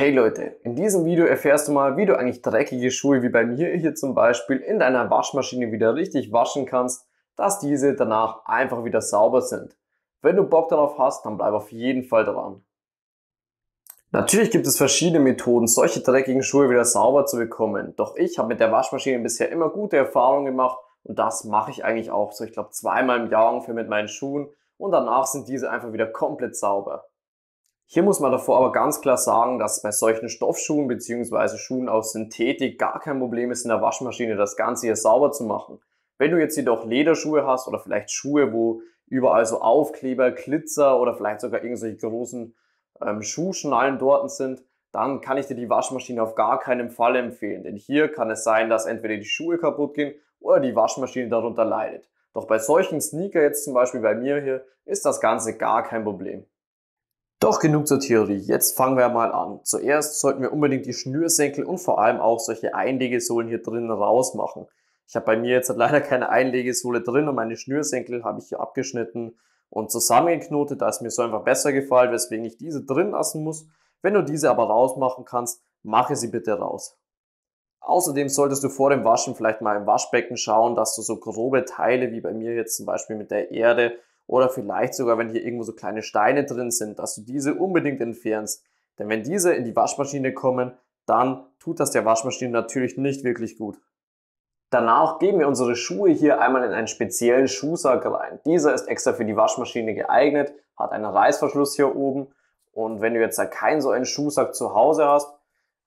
Hey Leute, in diesem Video erfährst du mal, wie du eigentlich dreckige Schuhe wie bei mir hier zum Beispiel in deiner Waschmaschine wieder richtig waschen kannst, dass diese danach einfach wieder sauber sind. Wenn du Bock darauf hast, dann bleib auf jeden Fall dran. Natürlich gibt es verschiedene Methoden, solche dreckigen Schuhe wieder sauber zu bekommen. Doch ich habe mit der Waschmaschine bisher immer gute Erfahrungen gemacht und das mache ich eigentlich auch so, ich glaube zweimal im Jahr ungefähr mit meinen Schuhen und danach sind diese einfach wieder komplett sauber. Hier muss man davor aber ganz klar sagen, dass bei solchen Stoffschuhen bzw. Schuhen aus Synthetik gar kein Problem ist, in der Waschmaschine das Ganze hier sauber zu machen. Wenn du jetzt jedoch Lederschuhe hast oder vielleicht Schuhe, wo überall so Aufkleber, Glitzer oder vielleicht sogar irgendwelche großen ähm, Schuhschnallen dort sind, dann kann ich dir die Waschmaschine auf gar keinen Fall empfehlen. Denn hier kann es sein, dass entweder die Schuhe kaputt gehen oder die Waschmaschine darunter leidet. Doch bei solchen Sneaker jetzt zum Beispiel bei mir hier ist das Ganze gar kein Problem. Doch genug zur Theorie, jetzt fangen wir mal an. Zuerst sollten wir unbedingt die Schnürsenkel und vor allem auch solche Einlegesohlen hier drinnen rausmachen. Ich habe bei mir jetzt halt leider keine Einlegesohle drin und meine Schnürsenkel habe ich hier abgeschnitten und zusammengeknotet, da es mir so einfach besser gefällt, weswegen ich diese drin lassen muss. Wenn du diese aber rausmachen kannst, mache sie bitte raus. Außerdem solltest du vor dem Waschen vielleicht mal im Waschbecken schauen, dass du so grobe Teile wie bei mir jetzt zum Beispiel mit der Erde oder vielleicht sogar, wenn hier irgendwo so kleine Steine drin sind, dass du diese unbedingt entfernst. Denn wenn diese in die Waschmaschine kommen, dann tut das der Waschmaschine natürlich nicht wirklich gut. Danach geben wir unsere Schuhe hier einmal in einen speziellen Schuhsack rein. Dieser ist extra für die Waschmaschine geeignet, hat einen Reißverschluss hier oben. Und wenn du jetzt da keinen so einen Schuhsack zu Hause hast,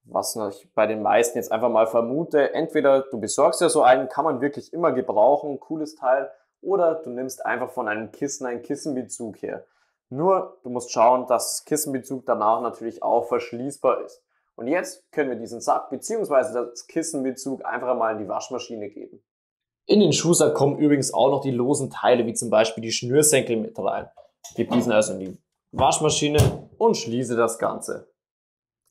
was ich bei den meisten jetzt einfach mal vermute, entweder du besorgst ja so einen, kann man wirklich immer gebrauchen, cooles Teil, oder du nimmst einfach von einem Kissen einen Kissenbezug her. Nur du musst schauen, dass Kissenbezug danach natürlich auch verschließbar ist. Und jetzt können wir diesen Sack bzw. das Kissenbezug einfach mal in die Waschmaschine geben. In den Schuhsack kommen übrigens auch noch die losen Teile, wie zum Beispiel die Schnürsenkel mit rein. Gib diesen also in die Waschmaschine und schließe das Ganze.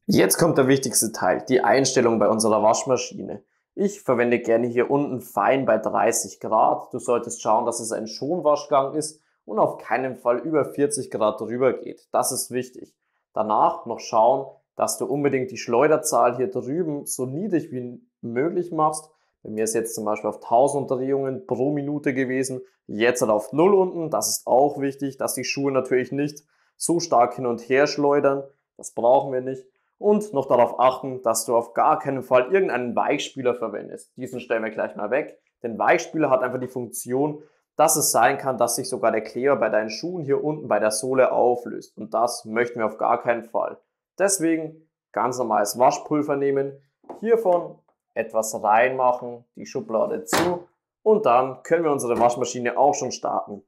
Jetzt kommt der wichtigste Teil, die Einstellung bei unserer Waschmaschine. Ich verwende gerne hier unten fein bei 30 Grad. Du solltest schauen, dass es ein Schonwaschgang ist und auf keinen Fall über 40 Grad drüber geht. Das ist wichtig. Danach noch schauen, dass du unbedingt die Schleuderzahl hier drüben so niedrig wie möglich machst. Bei mir ist jetzt zum Beispiel auf 1000 Drehungen pro Minute gewesen, jetzt halt auf 0 unten. Das ist auch wichtig, dass die Schuhe natürlich nicht so stark hin und her schleudern. Das brauchen wir nicht. Und noch darauf achten, dass du auf gar keinen Fall irgendeinen Weichspüler verwendest. Diesen stellen wir gleich mal weg. Denn Weichspüler hat einfach die Funktion, dass es sein kann, dass sich sogar der Kleber bei deinen Schuhen hier unten bei der Sohle auflöst. Und das möchten wir auf gar keinen Fall. Deswegen ganz normales Waschpulver nehmen, hiervon etwas reinmachen, die Schublade zu und dann können wir unsere Waschmaschine auch schon starten.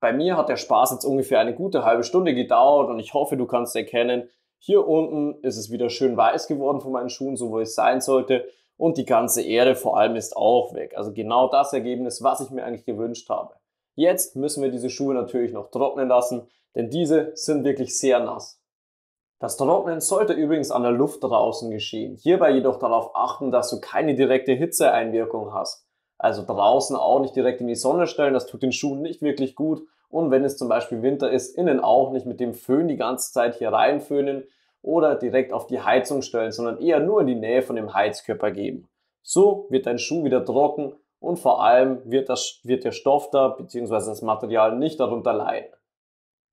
Bei mir hat der Spaß jetzt ungefähr eine gute halbe Stunde gedauert und ich hoffe, du kannst erkennen, hier unten ist es wieder schön weiß geworden von meinen Schuhen, so wo es sein sollte. Und die ganze Erde vor allem ist auch weg. Also genau das Ergebnis, was ich mir eigentlich gewünscht habe. Jetzt müssen wir diese Schuhe natürlich noch trocknen lassen, denn diese sind wirklich sehr nass. Das Trocknen sollte übrigens an der Luft draußen geschehen. Hierbei jedoch darauf achten, dass du keine direkte Hitzeeinwirkung hast. Also draußen auch nicht direkt in die Sonne stellen, das tut den Schuhen nicht wirklich gut. Und wenn es zum Beispiel Winter ist, innen auch nicht mit dem Föhn die ganze Zeit hier reinföhnen oder direkt auf die Heizung stellen, sondern eher nur in die Nähe von dem Heizkörper geben. So wird dein Schuh wieder trocken und vor allem wird, das, wird der Stoff da bzw. das Material nicht darunter leiden.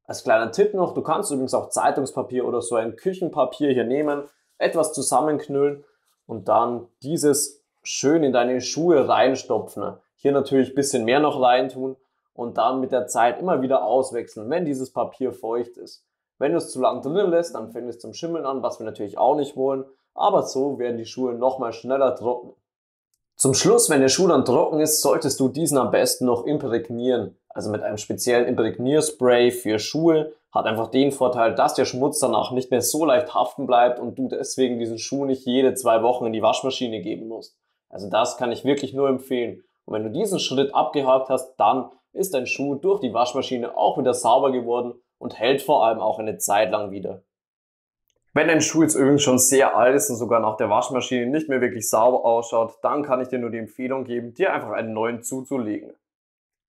Als kleiner Tipp noch, du kannst übrigens auch Zeitungspapier oder so ein Küchenpapier hier nehmen, etwas zusammenknüllen und dann dieses schön in deine Schuhe reinstopfen. Hier natürlich ein bisschen mehr noch reintun und dann mit der Zeit immer wieder auswechseln, wenn dieses Papier feucht ist. Wenn du es zu lang drin lässt, dann fängt es zum Schimmeln an, was wir natürlich auch nicht wollen. Aber so werden die Schuhe nochmal schneller trocken. Zum Schluss, wenn der Schuh dann trocken ist, solltest du diesen am besten noch imprägnieren. Also mit einem speziellen Imprägnierspray für Schuhe hat einfach den Vorteil, dass der Schmutz danach nicht mehr so leicht haften bleibt und du deswegen diesen Schuh nicht jede zwei Wochen in die Waschmaschine geben musst. Also das kann ich wirklich nur empfehlen. Und wenn du diesen Schritt abgehakt hast, dann ist dein Schuh durch die Waschmaschine auch wieder sauber geworden und hält vor allem auch eine Zeit lang wieder. Wenn dein Schuh jetzt übrigens schon sehr alt ist und sogar nach der Waschmaschine nicht mehr wirklich sauber ausschaut, dann kann ich dir nur die Empfehlung geben, dir einfach einen neuen zuzulegen.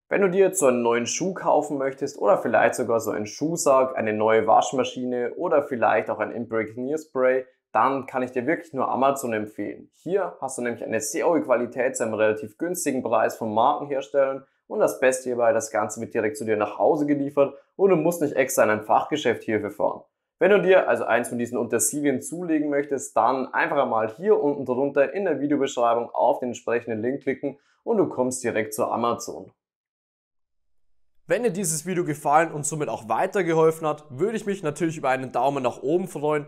Wenn du dir jetzt so einen neuen Schuh kaufen möchtest oder vielleicht sogar so einen Schuhsack, eine neue Waschmaschine oder vielleicht auch ein Impregnier-Spray, dann kann ich dir wirklich nur Amazon empfehlen. Hier hast du nämlich eine sehr hohe Qualität zu einem relativ günstigen Preis von Markenherstellern und das Beste hierbei, das Ganze wird direkt zu dir nach Hause geliefert und du musst nicht extra in ein Fachgeschäft hierfür fahren. Wenn du dir also eins von diesen Untersilien zulegen möchtest, dann einfach einmal hier unten drunter in der Videobeschreibung auf den entsprechenden Link klicken und du kommst direkt zu Amazon. Wenn dir dieses Video gefallen und somit auch weitergeholfen hat, würde ich mich natürlich über einen Daumen nach oben freuen